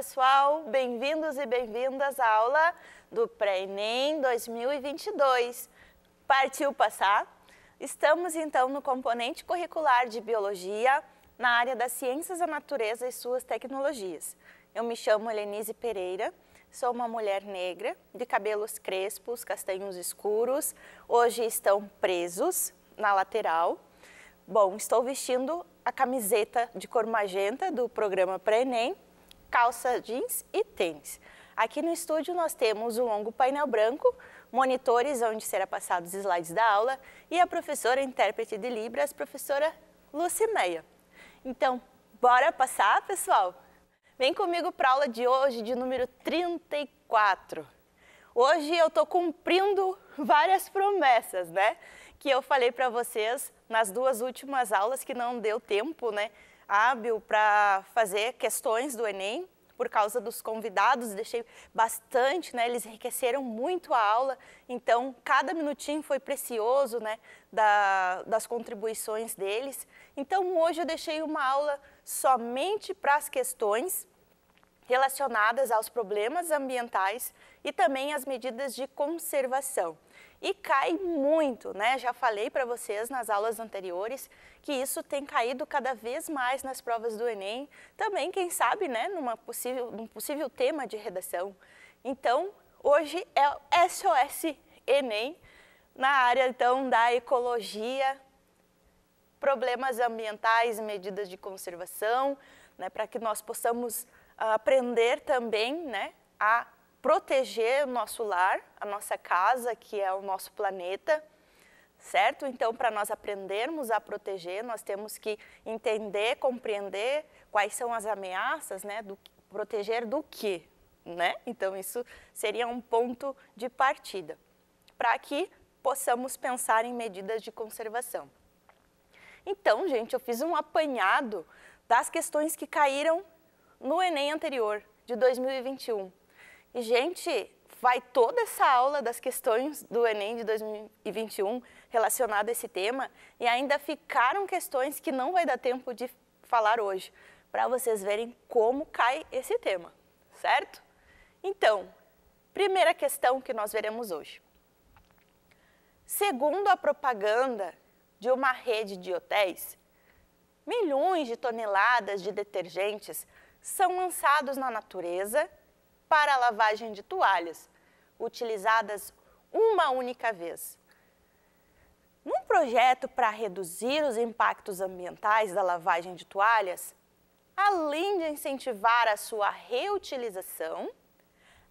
pessoal, bem-vindos e bem-vindas à aula do Pré-ENEM 2022. Partiu passar? Estamos então no componente curricular de Biologia, na área das Ciências da Natureza e suas tecnologias. Eu me chamo Helenise Pereira, sou uma mulher negra, de cabelos crespos, castanhos escuros, hoje estão presos na lateral. Bom, estou vestindo a camiseta de cor magenta do programa Pré-ENEM calça jeans e tênis. Aqui no estúdio nós temos um longo painel branco, monitores onde serão passados os slides da aula e a professora intérprete de Libras, professora Lucimeia. Então, bora passar, pessoal? Vem comigo para a aula de hoje, de número 34. Hoje eu estou cumprindo várias promessas, né? Que eu falei para vocês nas duas últimas aulas que não deu tempo, né? hábil para fazer questões do Enem, por causa dos convidados, deixei bastante, né? Eles enriqueceram muito a aula, então cada minutinho foi precioso, né? Da, das contribuições deles. Então hoje eu deixei uma aula somente para as questões relacionadas aos problemas ambientais e também às medidas de conservação e cai muito, né? Já falei para vocês nas aulas anteriores que isso tem caído cada vez mais nas provas do Enem, também, quem sabe, né, numa possível, num possível tema de redação. Então, hoje é SOS Enem, na área, então, da ecologia, problemas ambientais, medidas de conservação, né, para que nós possamos ah, aprender também, né, a proteger o nosso lar, a nossa casa, que é o nosso planeta, certo? Então, para nós aprendermos a proteger, nós temos que entender, compreender quais são as ameaças, né? Do, proteger do que, né? Então, isso seria um ponto de partida para que possamos pensar em medidas de conservação. Então, gente, eu fiz um apanhado das questões que caíram no Enem anterior, de 2021. E, gente, vai toda essa aula das questões do Enem de 2021 relacionada a esse tema e ainda ficaram questões que não vai dar tempo de falar hoje, para vocês verem como cai esse tema, certo? Então, primeira questão que nós veremos hoje. Segundo a propaganda de uma rede de hotéis, milhões de toneladas de detergentes são lançados na natureza para a lavagem de toalhas, utilizadas uma única vez. Num projeto para reduzir os impactos ambientais da lavagem de toalhas, além de incentivar a sua reutilização,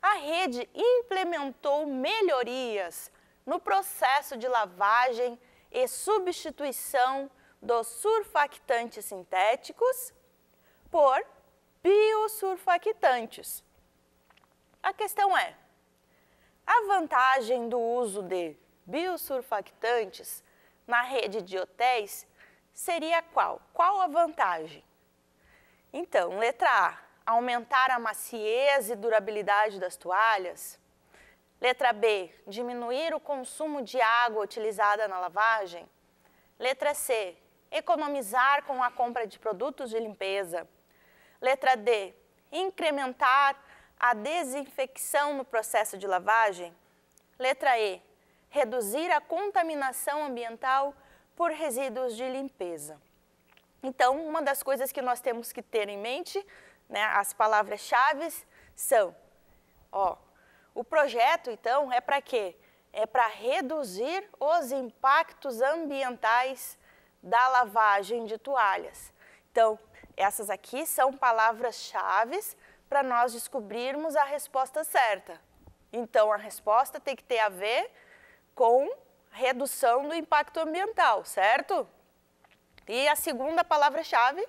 a rede implementou melhorias no processo de lavagem e substituição dos surfactantes sintéticos por biosurfactantes a questão é: a vantagem do uso de biosurfactantes na rede de hotéis seria qual? Qual a vantagem? Então, letra A, aumentar a maciez e durabilidade das toalhas. Letra B, diminuir o consumo de água utilizada na lavagem. Letra C, economizar com a compra de produtos de limpeza. Letra D, incrementar a desinfecção no processo de lavagem? Letra E. Reduzir a contaminação ambiental por resíduos de limpeza. Então, uma das coisas que nós temos que ter em mente, né, as palavras-chave são, ó, o projeto, então, é para quê? É para reduzir os impactos ambientais da lavagem de toalhas. Então, essas aqui são palavras-chave para nós descobrirmos a resposta certa. Então, a resposta tem que ter a ver com redução do impacto ambiental, certo? E a segunda palavra-chave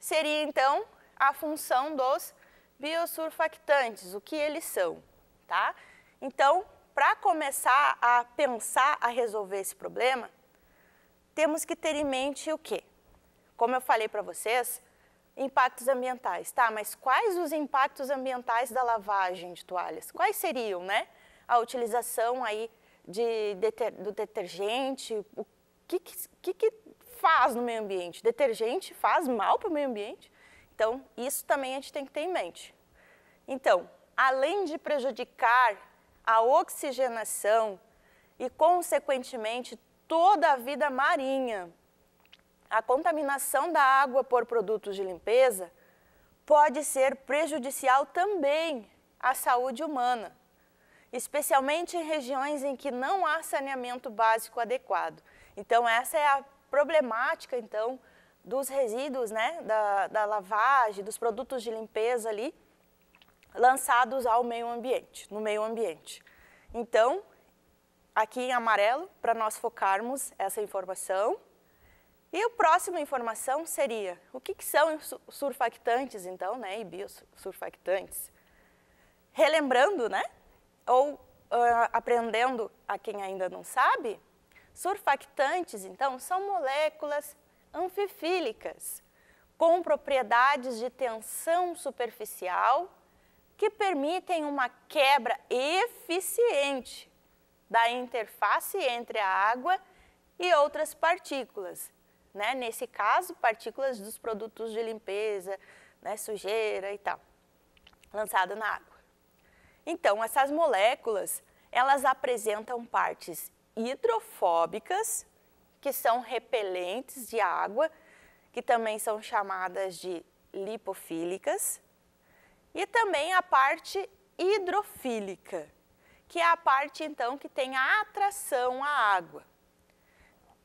seria, então, a função dos biosurfactantes, o que eles são, tá? Então, para começar a pensar a resolver esse problema, temos que ter em mente o quê? Como eu falei para vocês, impactos ambientais. Tá, mas quais os impactos ambientais da lavagem de toalhas? Quais seriam, né? A utilização aí de, do detergente, o que, que, que faz no meio ambiente? Detergente faz mal para o meio ambiente? Então, isso também a gente tem que ter em mente. Então, além de prejudicar a oxigenação e, consequentemente, toda a vida marinha a contaminação da água por produtos de limpeza pode ser prejudicial também à saúde humana, especialmente em regiões em que não há saneamento básico adequado. Então essa é a problemática então dos resíduos, né, da, da lavagem, dos produtos de limpeza ali lançados ao meio ambiente, no meio ambiente. Então, aqui em amarelo, para nós focarmos essa informação, e a próxima informação seria, o que, que são surfactantes, então, né, e biosurfactantes? Relembrando, né, ou uh, aprendendo a quem ainda não sabe, surfactantes, então, são moléculas anfifílicas, com propriedades de tensão superficial que permitem uma quebra eficiente da interface entre a água e outras partículas, né? Nesse caso, partículas dos produtos de limpeza, né? sujeira e tal, lançada na água. Então, essas moléculas, elas apresentam partes hidrofóbicas, que são repelentes de água, que também são chamadas de lipofílicas, e também a parte hidrofílica, que é a parte então que tem a atração à água.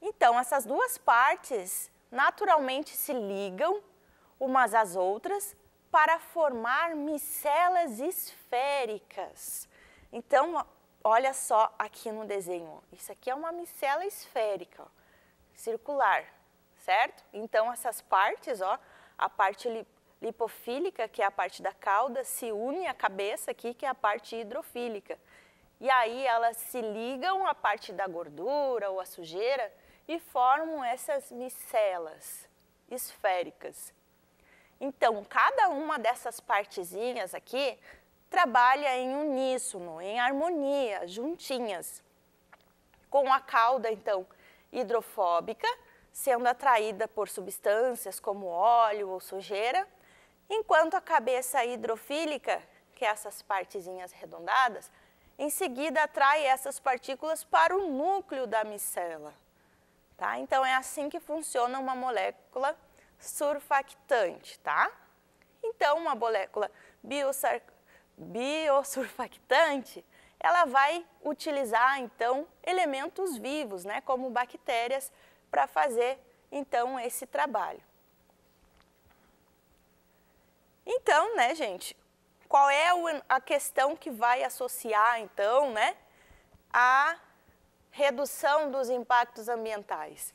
Então, essas duas partes naturalmente se ligam umas às outras para formar micelas esféricas. Então, olha só aqui no desenho. Isso aqui é uma micela esférica, ó, circular, certo? Então, essas partes, ó, a parte lipofílica, que é a parte da cauda, se une à cabeça aqui, que é a parte hidrofílica. E aí elas se ligam à parte da gordura ou à sujeira e formam essas micelas esféricas. Então, cada uma dessas partezinhas aqui trabalha em uníssono, em harmonia, juntinhas, com a cauda, então, hidrofóbica, sendo atraída por substâncias como óleo ou sujeira, enquanto a cabeça hidrofílica, que é essas partezinhas arredondadas, em seguida atrai essas partículas para o núcleo da micela. Tá? Então, é assim que funciona uma molécula surfactante, tá? Então, uma molécula biosurfactante, ela vai utilizar, então, elementos vivos, né, como bactérias, para fazer, então, esse trabalho. Então, né, gente, qual é a questão que vai associar, então, né, a redução dos impactos ambientais.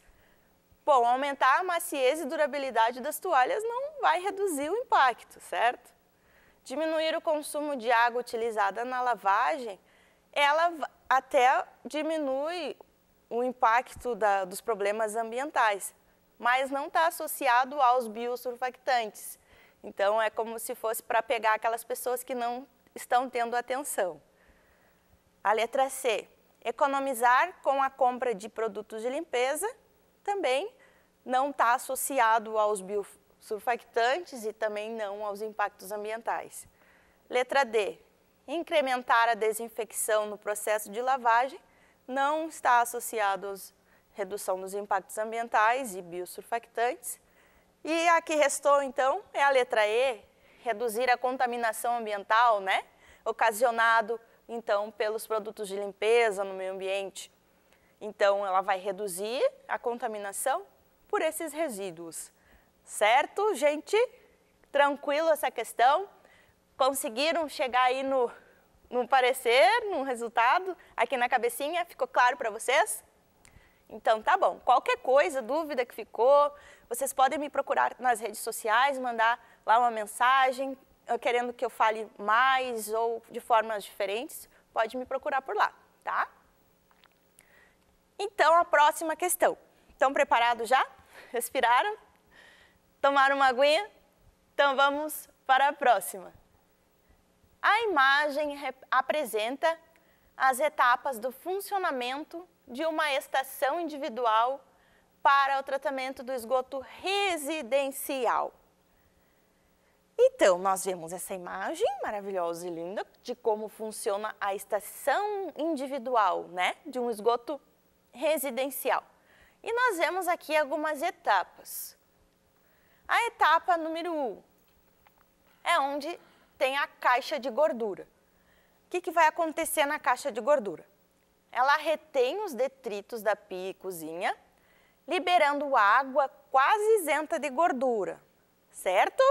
Bom, aumentar a maciez e durabilidade das toalhas não vai reduzir o impacto, certo? Diminuir o consumo de água utilizada na lavagem, ela até diminui o impacto da, dos problemas ambientais, mas não está associado aos biosurfactantes. Então, é como se fosse para pegar aquelas pessoas que não estão tendo atenção. A letra C, Economizar com a compra de produtos de limpeza também não está associado aos biosurfactantes e também não aos impactos ambientais. Letra D. Incrementar a desinfecção no processo de lavagem não está associado à redução dos impactos ambientais e biosurfactantes. E a que restou, então, é a letra E, reduzir a contaminação ambiental, né? Ocasionado então pelos produtos de limpeza no meio ambiente. Então ela vai reduzir a contaminação por esses resíduos. Certo, gente? Tranquilo essa questão? Conseguiram chegar aí no, no parecer, no resultado, aqui na cabecinha? Ficou claro para vocês? Então tá bom. Qualquer coisa, dúvida que ficou, vocês podem me procurar nas redes sociais, mandar lá uma mensagem, querendo que eu fale mais ou de formas diferentes, pode me procurar por lá, tá? Então, a próxima questão. Estão preparados já? Respiraram? Tomaram uma aguinha? Então, vamos para a próxima. A imagem apresenta as etapas do funcionamento de uma estação individual para o tratamento do esgoto residencial. Então, nós vemos essa imagem maravilhosa e linda de como funciona a estação individual, né, de um esgoto residencial. E nós vemos aqui algumas etapas. A etapa número 1 um é onde tem a caixa de gordura. O que, que vai acontecer na caixa de gordura? Ela retém os detritos da pia e cozinha, liberando água quase isenta de gordura, certo?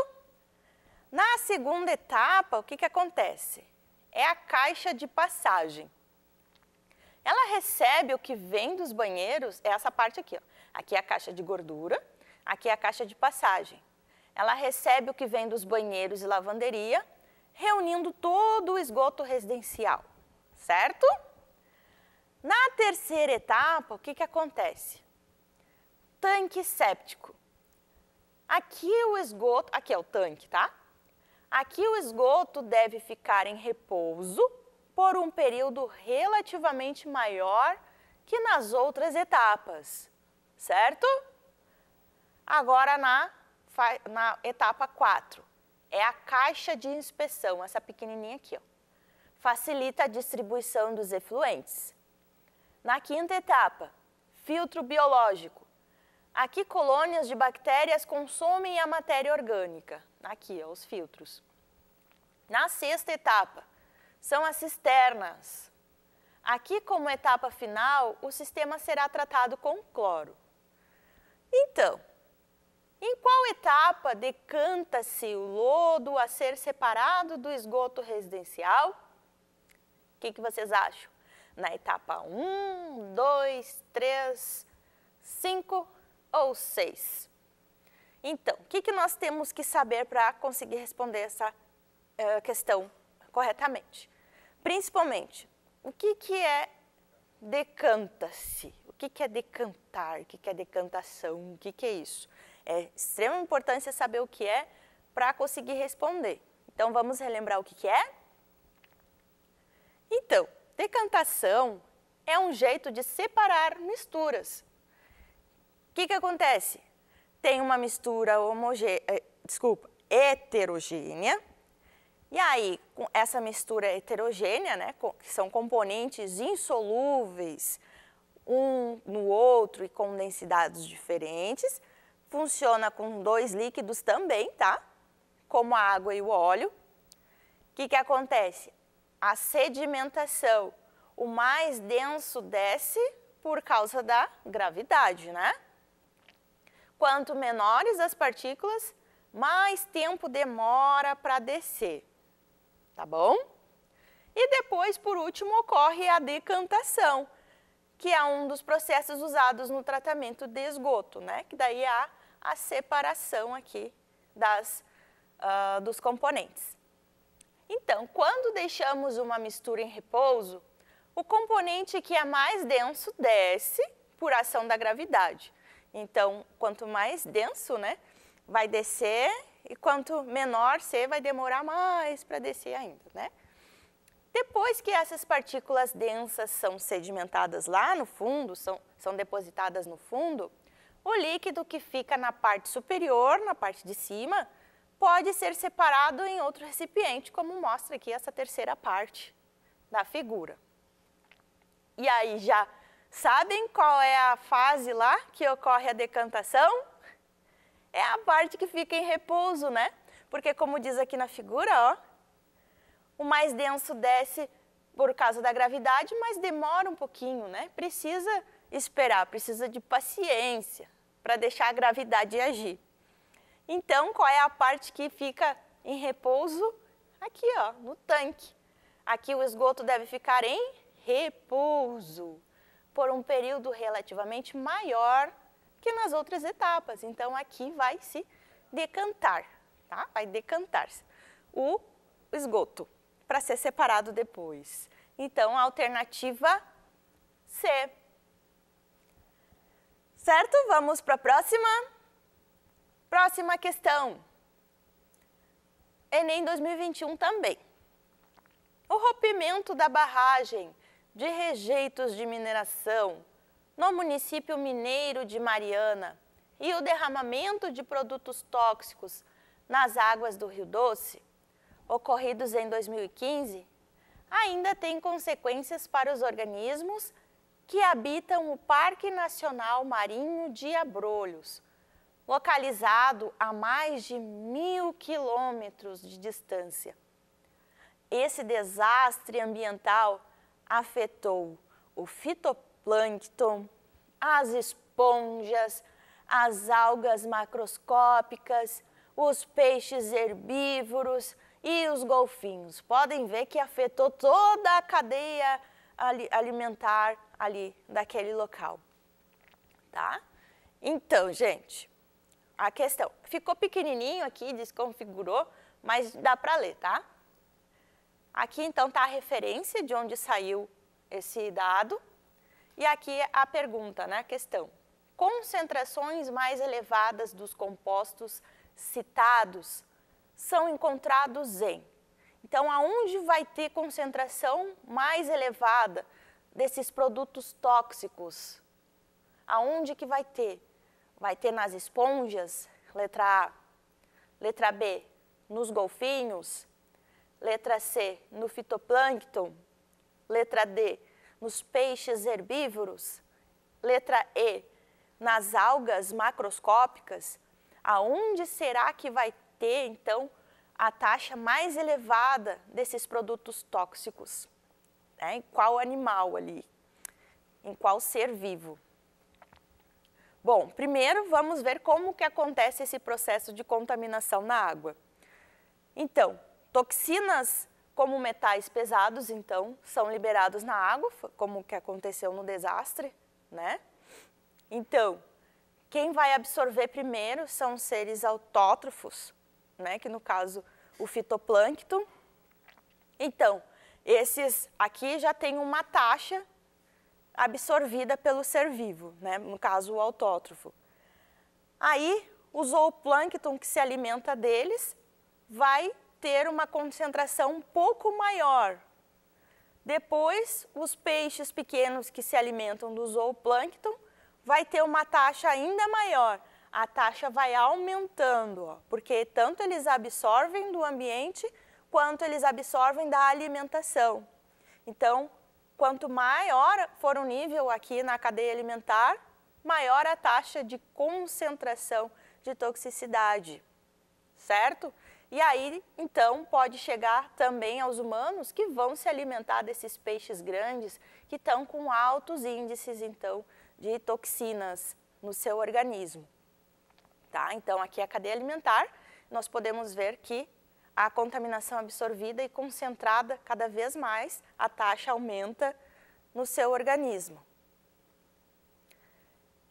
Na segunda etapa, o que, que acontece? É a caixa de passagem. Ela recebe o que vem dos banheiros, é essa parte aqui. Ó. Aqui é a caixa de gordura, aqui é a caixa de passagem. Ela recebe o que vem dos banheiros e lavanderia, reunindo todo o esgoto residencial, certo? Na terceira etapa, o que, que acontece? Tanque séptico. Aqui o esgoto, aqui é o tanque, tá? Aqui o esgoto deve ficar em repouso por um período relativamente maior que nas outras etapas, certo? Agora na, na etapa 4, é a caixa de inspeção, essa pequenininha aqui, ó. Facilita a distribuição dos efluentes. Na quinta etapa, filtro biológico. Aqui, colônias de bactérias consomem a matéria orgânica. Aqui, ó, os filtros. Na sexta etapa, são as cisternas. Aqui, como etapa final, o sistema será tratado com cloro. Então, em qual etapa decanta-se o lodo a ser separado do esgoto residencial? O que, que vocês acham? Na etapa 1, 2, 3, 5 ou 6? Então, o que, que nós temos que saber para conseguir responder essa uh, questão corretamente? Principalmente, o que, que é decanta-se? O que, que é decantar? O que, que é decantação? O que, que é isso? É extremamente importante saber o que é para conseguir responder. Então, vamos relembrar o que, que é? Então, decantação é um jeito de separar misturas. O que, que acontece? tem uma mistura homogê... Eh, desculpa, heterogênea. E aí, com essa mistura heterogênea, né, que são componentes insolúveis um no outro e com densidades diferentes, funciona com dois líquidos também, tá? Como a água e o óleo. O que, que acontece? A sedimentação, o mais denso desce por causa da gravidade, né? Quanto menores as partículas, mais tempo demora para descer. Tá bom? E depois, por último, ocorre a decantação, que é um dos processos usados no tratamento de esgoto, né? Que daí há a separação aqui das, uh, dos componentes. Então, quando deixamos uma mistura em repouso, o componente que é mais denso desce por ação da gravidade. Então, quanto mais denso, né, vai descer e quanto menor ser, vai demorar mais para descer ainda, né? Depois que essas partículas densas são sedimentadas lá no fundo, são, são depositadas no fundo, o líquido que fica na parte superior, na parte de cima, pode ser separado em outro recipiente, como mostra aqui essa terceira parte da figura. E aí já Sabem qual é a fase lá que ocorre a decantação? É a parte que fica em repouso, né? Porque como diz aqui na figura, ó, o mais denso desce por causa da gravidade, mas demora um pouquinho, né? Precisa esperar, precisa de paciência para deixar a gravidade agir. Então, qual é a parte que fica em repouso? Aqui, ó, no tanque. Aqui o esgoto deve ficar em repouso por um período relativamente maior que nas outras etapas. Então, aqui vai se decantar, tá? vai decantar-se o esgoto para ser separado depois. Então, a alternativa C. Certo? Vamos para a próxima. Próxima questão. Enem 2021 também. O rompimento da barragem de rejeitos de mineração no município mineiro de Mariana e o derramamento de produtos tóxicos nas águas do Rio Doce, ocorridos em 2015, ainda tem consequências para os organismos que habitam o Parque Nacional Marinho de Abrolhos, localizado a mais de mil quilômetros de distância. Esse desastre ambiental afetou o fitoplâncton, as esponjas, as algas macroscópicas, os peixes herbívoros e os golfinhos. Podem ver que afetou toda a cadeia alimentar ali daquele local, tá? Então, gente, a questão ficou pequenininho aqui, desconfigurou, mas dá para ler, tá? Aqui, então, está a referência de onde saiu esse dado. E aqui a pergunta, né, a questão. Concentrações mais elevadas dos compostos citados são encontrados em. Então, aonde vai ter concentração mais elevada desses produtos tóxicos? Aonde que vai ter? Vai ter nas esponjas, letra A. Letra B, nos golfinhos, Letra C, no fitoplâncton. Letra D, nos peixes herbívoros. Letra E, nas algas macroscópicas. Aonde será que vai ter, então, a taxa mais elevada desses produtos tóxicos? Né? Em qual animal ali? Em qual ser vivo? Bom, primeiro vamos ver como que acontece esse processo de contaminação na água. Então, Toxinas como metais pesados, então, são liberados na água, como que aconteceu no desastre, né? Então, quem vai absorver primeiro são os seres autótrofos, né? Que no caso o fitoplâncton. Então, esses aqui já tem uma taxa absorvida pelo ser vivo, né? No caso o autótrofo. Aí o zooplâncton que se alimenta deles vai ter uma concentração um pouco maior. Depois, os peixes pequenos que se alimentam do zooplâncton vai ter uma taxa ainda maior. A taxa vai aumentando, ó, porque tanto eles absorvem do ambiente quanto eles absorvem da alimentação. Então, quanto maior for o nível aqui na cadeia alimentar, maior a taxa de concentração de toxicidade, certo? E aí, então, pode chegar também aos humanos que vão se alimentar desses peixes grandes que estão com altos índices, então, de toxinas no seu organismo. Tá? Então, aqui é a cadeia alimentar, nós podemos ver que a contaminação absorvida e concentrada cada vez mais, a taxa aumenta no seu organismo.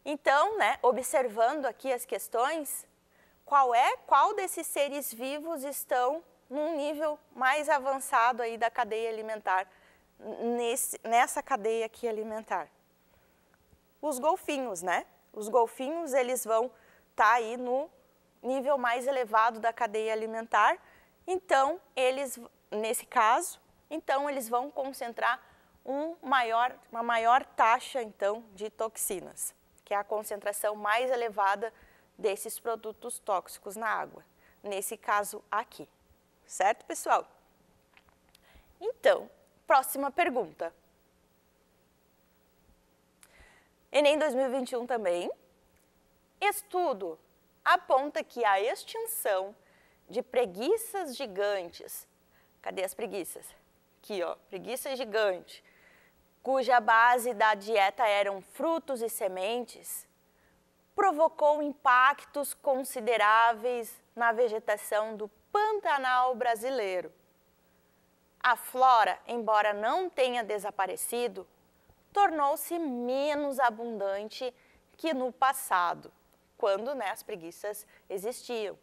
Então, né, observando aqui as questões, qual é, qual desses seres vivos estão num nível mais avançado aí da cadeia alimentar, nesse, nessa cadeia aqui alimentar. Os golfinhos, né? Os golfinhos, eles vão estar tá aí no nível mais elevado da cadeia alimentar, então eles, nesse caso, então eles vão concentrar um maior, uma maior taxa, então, de toxinas, que é a concentração mais elevada desses produtos tóxicos na água, nesse caso aqui. Certo, pessoal? Então, próxima pergunta. Enem 2021 também. Estudo aponta que a extinção de preguiças gigantes, cadê as preguiças? Aqui, ó, preguiça gigante, cuja base da dieta eram frutos e sementes, provocou impactos consideráveis na vegetação do Pantanal brasileiro. A flora, embora não tenha desaparecido, tornou-se menos abundante que no passado, quando né, as preguiças existiam,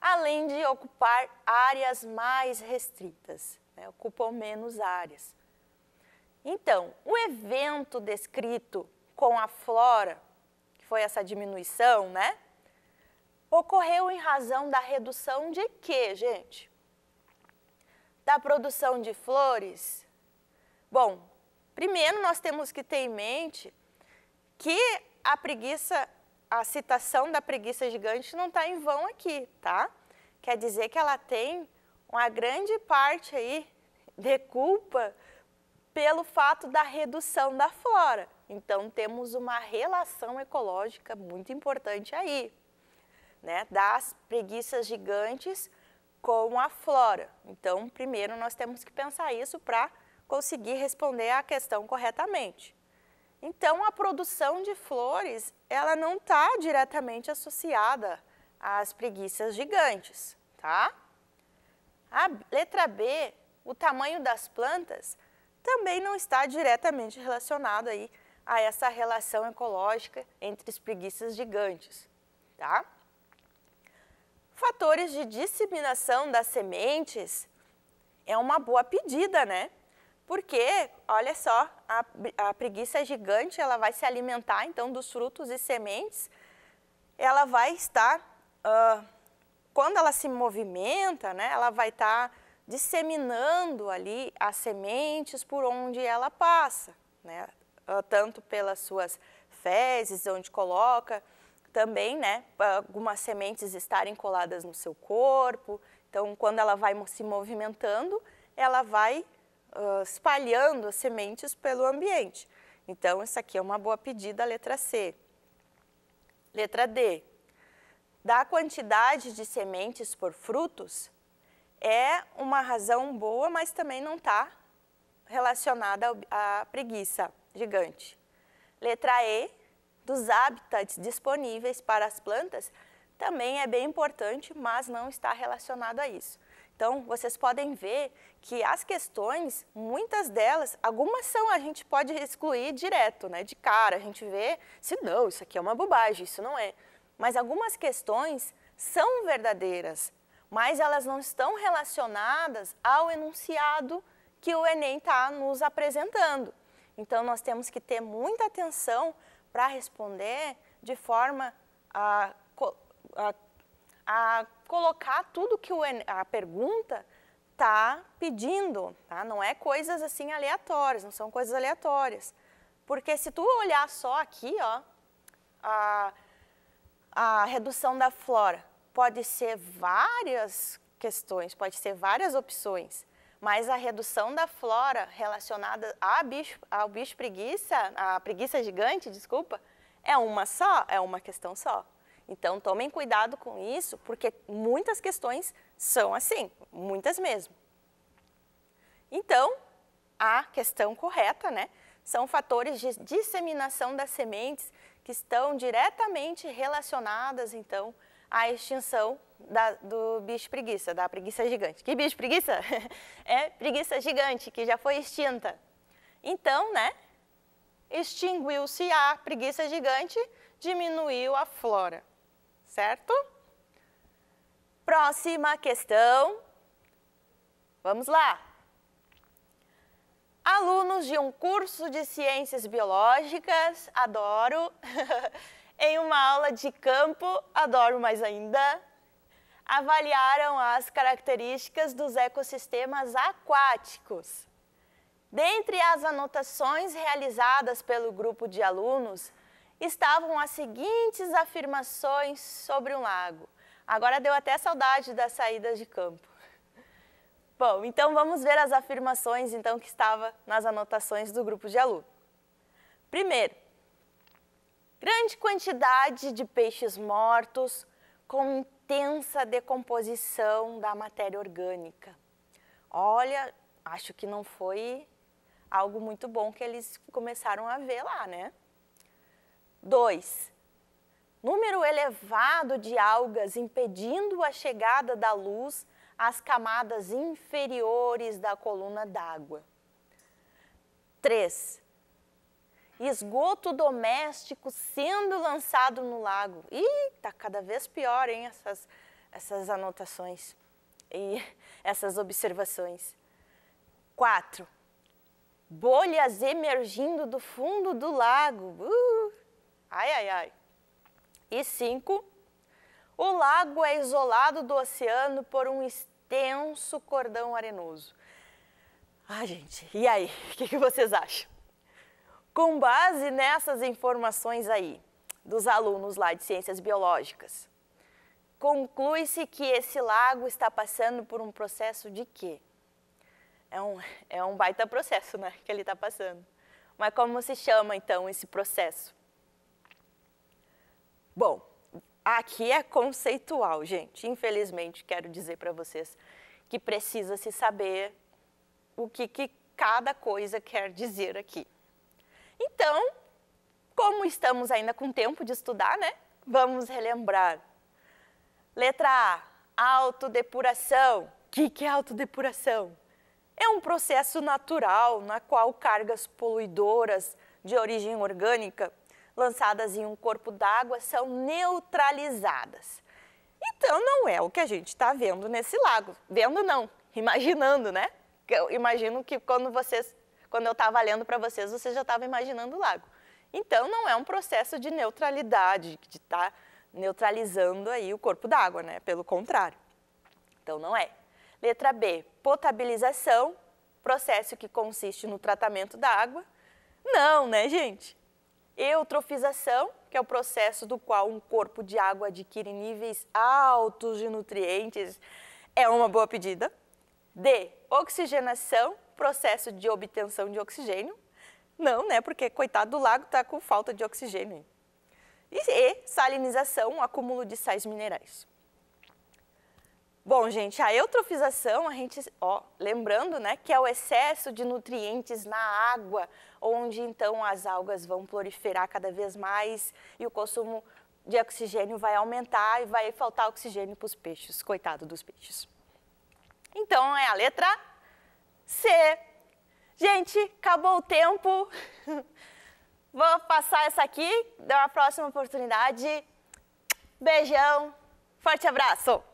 além de ocupar áreas mais restritas, né, ocupam menos áreas. Então, o evento descrito com a flora foi essa diminuição, né? Ocorreu em razão da redução de quê, gente? Da produção de flores? Bom, primeiro nós temos que ter em mente que a preguiça, a citação da preguiça gigante não está em vão aqui, tá? Quer dizer que ela tem uma grande parte aí de culpa pelo fato da redução da flora. Então temos uma relação ecológica muito importante aí, né? Das preguiças gigantes com a flora. Então, primeiro nós temos que pensar isso para conseguir responder à questão corretamente. Então, a produção de flores, ela não está diretamente associada às preguiças gigantes, tá? A letra B, o tamanho das plantas, também não está diretamente relacionado aí a essa relação ecológica entre as preguiças gigantes. Tá? Fatores de disseminação das sementes é uma boa pedida, né? Porque, olha só, a, a preguiça gigante ela vai se alimentar então dos frutos e sementes. Ela vai estar, uh, quando ela se movimenta, né, ela vai estar disseminando ali as sementes por onde ela passa, né? tanto pelas suas fezes, onde coloca, também, né, algumas sementes estarem coladas no seu corpo. Então, quando ela vai se movimentando, ela vai uh, espalhando as sementes pelo ambiente. Então, isso aqui é uma boa pedida, letra C. Letra D. Da quantidade de sementes por frutos, é uma razão boa, mas também não está relacionada à preguiça gigante. Letra E, dos hábitats disponíveis para as plantas, também é bem importante, mas não está relacionado a isso. Então, vocês podem ver que as questões, muitas delas, algumas são a gente pode excluir direto, né, de cara, a gente vê se não, isso aqui é uma bobagem, isso não é. Mas algumas questões são verdadeiras, mas elas não estão relacionadas ao enunciado que o Enem está nos apresentando. Então, nós temos que ter muita atenção para responder de forma a, a, a, colocar tudo que o, a pergunta está pedindo, tá? Não é coisas assim aleatórias, não são coisas aleatórias. Porque se tu olhar só aqui, ó, a, a redução da flora pode ser várias questões, pode ser várias opções mas a redução da flora relacionada bicho, ao bicho preguiça, à preguiça gigante, desculpa, é uma só, é uma questão só. Então tomem cuidado com isso, porque muitas questões são assim, muitas mesmo. Então, a questão correta, né? São fatores de disseminação das sementes que estão diretamente relacionadas, então, a extinção da, do bicho preguiça, da preguiça gigante. Que bicho preguiça? é preguiça gigante, que já foi extinta. Então, né, extinguiu-se a preguiça gigante, diminuiu a flora, certo? Próxima questão. Vamos lá. Alunos de um curso de ciências biológicas, adoro. em uma aula de campo, adoro mais ainda, avaliaram as características dos ecossistemas aquáticos. Dentre as anotações realizadas pelo grupo de alunos, estavam as seguintes afirmações sobre um lago. Agora deu até saudade das saídas de campo. Bom, então vamos ver as afirmações então que estava nas anotações do grupo de aluno. Primeiro, Grande quantidade de peixes mortos com intensa decomposição da matéria orgânica. Olha, acho que não foi algo muito bom que eles começaram a ver lá, né? 2. Número elevado de algas impedindo a chegada da luz às camadas inferiores da coluna d'água. 3 esgoto doméstico sendo lançado no lago. E tá cada vez pior, hein, essas, essas anotações e essas observações. Quatro Bolhas emergindo do fundo do lago. Uh, ai, ai, ai. E cinco O lago é isolado do oceano por um extenso cordão arenoso. Ah, gente, e aí? O que, que vocês acham? com base nessas informações aí, dos alunos lá de ciências biológicas, conclui-se que esse lago está passando por um processo de quê? É um, é um baita processo, né, que ele está passando. Mas como se chama, então, esse processo? Bom, aqui é conceitual, gente. Infelizmente, quero dizer para vocês que precisa se saber o que, que cada coisa quer dizer aqui. Então, como estamos ainda com tempo de estudar, né? Vamos relembrar. Letra A, autodepuração. O que, que é autodepuração? É um processo natural na qual cargas poluidoras de origem orgânica lançadas em um corpo d'água são neutralizadas. Então não é o que a gente está vendo nesse lago. Vendo não, imaginando, né? Eu imagino que quando vocês quando eu estava lendo para vocês, vocês já estavam imaginando o lago. Então, não é um processo de neutralidade, de estar tá neutralizando aí o corpo d'água, né? Pelo contrário. Então, não é. Letra B, potabilização, processo que consiste no tratamento da água. Não, né, gente? Eutrofização, que é o processo do qual um corpo de água adquire níveis altos de nutrientes, é uma boa pedida. D, oxigenação, processo de obtenção de oxigênio. Não, né? Porque coitado do lago está com falta de oxigênio. E, salinização, acúmulo de sais minerais. Bom, gente, a eutrofização, a gente, ó, lembrando, né, que é o excesso de nutrientes na água, onde então as algas vão proliferar cada vez mais e o consumo de oxigênio vai aumentar e vai faltar oxigênio para os peixes, coitado dos peixes. Então é a letra C. Gente, acabou o tempo. Vou passar essa aqui, dar uma próxima oportunidade. Beijão, forte abraço!